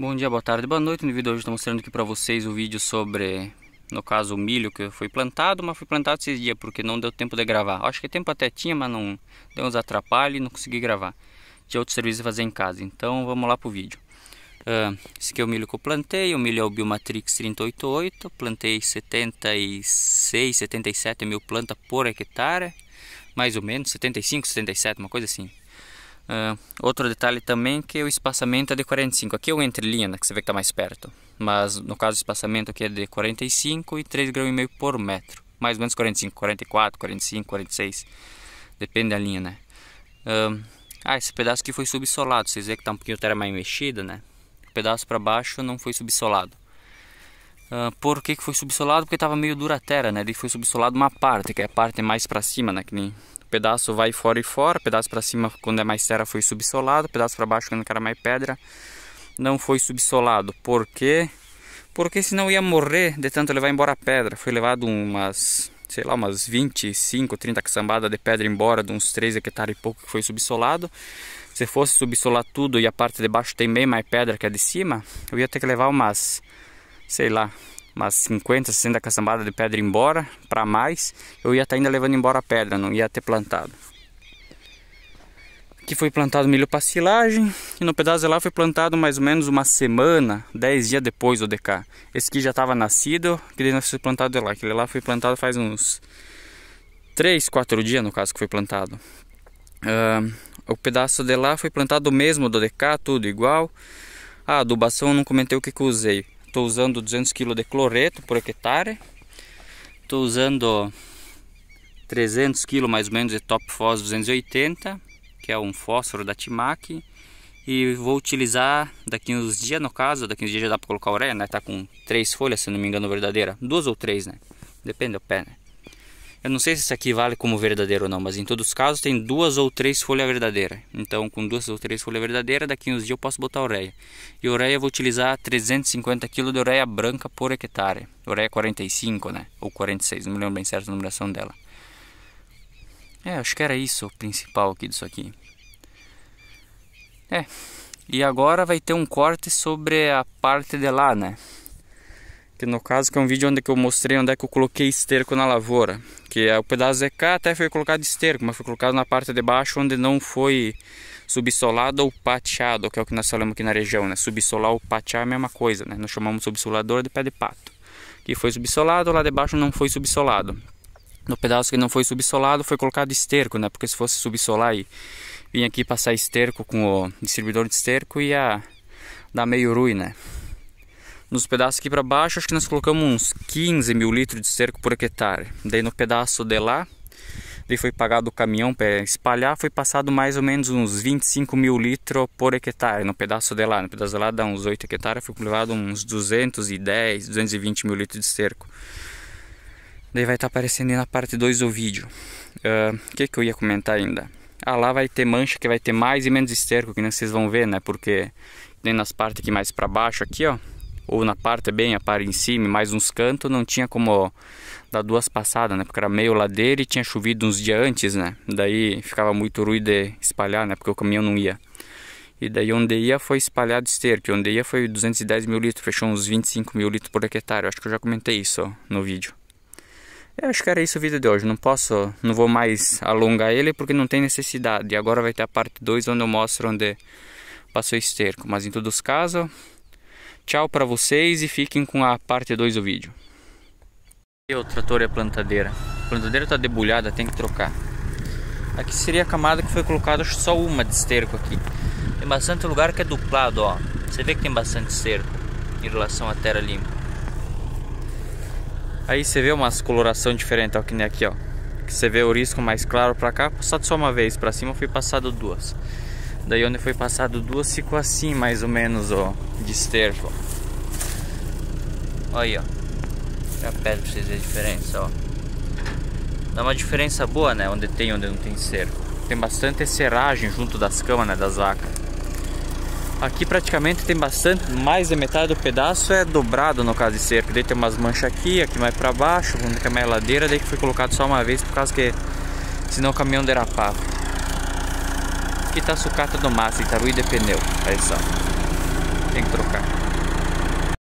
Bom dia, boa tarde, boa noite. No vídeo hoje estou mostrando aqui para vocês o vídeo sobre, no caso, o milho que foi plantado, mas foi plantado esses dias porque não deu tempo de gravar. Acho que tempo até tinha, mas não deu uns atrapalhos e não consegui gravar. Tinha outro serviço a fazer em casa, então vamos lá pro vídeo. Uh, esse aqui é o milho que eu plantei, o milho é o Biomatrix 388, plantei 76, 77 mil plantas por hectare, mais ou menos, 75, 77, uma coisa assim. Uh, outro detalhe também é que o espaçamento é de 45. Aqui é o entre linha, né, que você vê que está mais perto. Mas no caso o espaçamento aqui é de 45 e 3,5 grãos por metro. Mais ou menos 45, 44, 45, 46. Depende da linha, né? Uh, ah, esse pedaço aqui foi subsolado. Vocês veem que está um pouquinho a terra mais mexida, né? O pedaço para baixo não foi subsolado. Uh, por que, que foi subsolado? Porque estava meio dura a terra, né? Ele foi subsolado uma parte, que é a parte mais para cima, né? Que nem pedaço vai fora e fora, pedaço para cima quando é mais terra foi subsolado, pedaço para baixo quando era é mais pedra não foi subsolado. Por quê? Porque senão ia morrer de tanto levar embora a pedra. Foi levado umas, sei lá, umas 25, 30 caçambadas de pedra embora de uns 3 hectares e pouco que foi subsolado. Se fosse subsolar tudo e a parte de baixo tem bem mais pedra que a de cima, eu ia ter que levar umas, sei lá, umas 50, 60 caçambadas de pedra embora, para mais, eu ia estar tá ainda levando embora a pedra, não ia ter plantado. Aqui foi plantado milho para silagem e no pedaço de lá foi plantado mais ou menos uma semana, 10 dias depois do DK. Esse aqui já estava nascido, que ele foi plantado de lá, aquele lá foi plantado faz uns 3, 4 dias no caso que foi plantado. Uh, o pedaço de lá foi plantado mesmo do DK, tudo igual. A adubação eu não comentei o que, que eu usei. Estou usando 200 kg de cloreto por hectare. Estou usando 300 kg mais ou menos de Top Fos 280, que é um fósforo da Timac. E vou utilizar daqui uns dias, no caso, daqui uns dias já dá para colocar a ureia, né? Tá com três folhas, se não me engano, verdadeira. Duas ou três, né? Depende do pé, né? Eu não sei se isso aqui vale como verdadeiro ou não, mas em todos os casos tem duas ou três folhas verdadeiras. Então, com duas ou três folhas verdadeiras, daqui uns dias eu posso botar ureia. E ureia eu vou utilizar 350 kg de ureia branca por hectare. Ureia 45, né? Ou 46, não me lembro bem certo a numeração dela. É, acho que era isso o principal aqui disso aqui. É. E agora vai ter um corte sobre a parte de lá, né? que no caso que é um vídeo onde que eu mostrei onde é que eu coloquei esterco na lavoura, que é o pedaço de cá até foi colocado esterco, mas foi colocado na parte de baixo onde não foi subsolado ou pateado, que é o que nós falamos aqui na região, né? Subsolar ou patear é a mesma coisa, né? Nós chamamos subsolador de pé de pato. Que foi subsolado, lá de baixo não foi subsolado. No pedaço que não foi subsolado foi colocado esterco, né? Porque se fosse subsolar e vim aqui passar esterco com o distribuidor de esterco ia dar meio ruim, né? Nos pedaços aqui para baixo, acho que nós colocamos uns 15 mil litros de cerco por hectare. Daí no pedaço de lá, daí foi pagado o caminhão para espalhar, foi passado mais ou menos uns 25 mil litros por hectare. No pedaço de lá, no pedaço de lá dá uns 8 hectares, foi levado uns 210, 220 mil litros de cerco. Daí vai estar tá aparecendo aí na parte 2 do vídeo. Ah, o uh, que, que eu ia comentar ainda? Ah, lá vai ter mancha que vai ter mais e menos esterco, que nem vocês vão ver, né? Porque nem nas partes aqui mais para baixo aqui, ó, ou na parte bem a parte em cima, mais uns cantos, não tinha como dar duas passadas, né? Porque era meio ladeira e tinha chovido uns dias antes, né? Daí ficava muito ruim de espalhar, né? Porque o caminhão não ia. E daí onde ia foi espalhado esterco, onde ia foi 210 mil litros, fechou uns 25 mil litros por hectare. acho que eu já comentei isso no vídeo. Eu acho que era isso o vídeo de hoje. Não posso, não vou mais alongar ele porque não tem necessidade. E agora vai ter a parte 2 onde eu mostro onde passou esterco. Mas em todos os casos, Tchau para vocês e fiquem com a parte 2 do vídeo. E o trator é plantadeira. A plantadeira está debulhada, tem que trocar. Aqui seria a camada que foi colocada só uma de esterco aqui. Tem bastante lugar que é duplado, ó. Você vê que tem bastante esterco em relação à terra limpa. Aí você vê umas coloração diferente, ó, que nem aqui, ó. você vê o risco mais claro para cá, passado só uma vez, para cima foi passado duas. Daí onde foi passado duas ficou assim mais ou menos ó, de esterco. Olha aí, ó. Já é pede pra vocês verem a diferença, ó. Dá uma diferença boa, né? Onde tem onde não tem cerco. Tem bastante serragem junto das camas, né? Das vacas. Aqui praticamente tem bastante, mais da metade do pedaço é dobrado no caso de cerco. Daí tem umas manchas aqui, aqui mais pra baixo, onde tem a mais ladeira, daí que foi colocado só uma vez por causa que senão o caminhão derapava. Aqui tá sucata do Massa, ruído de pneu. Aí só. Tem que trocar.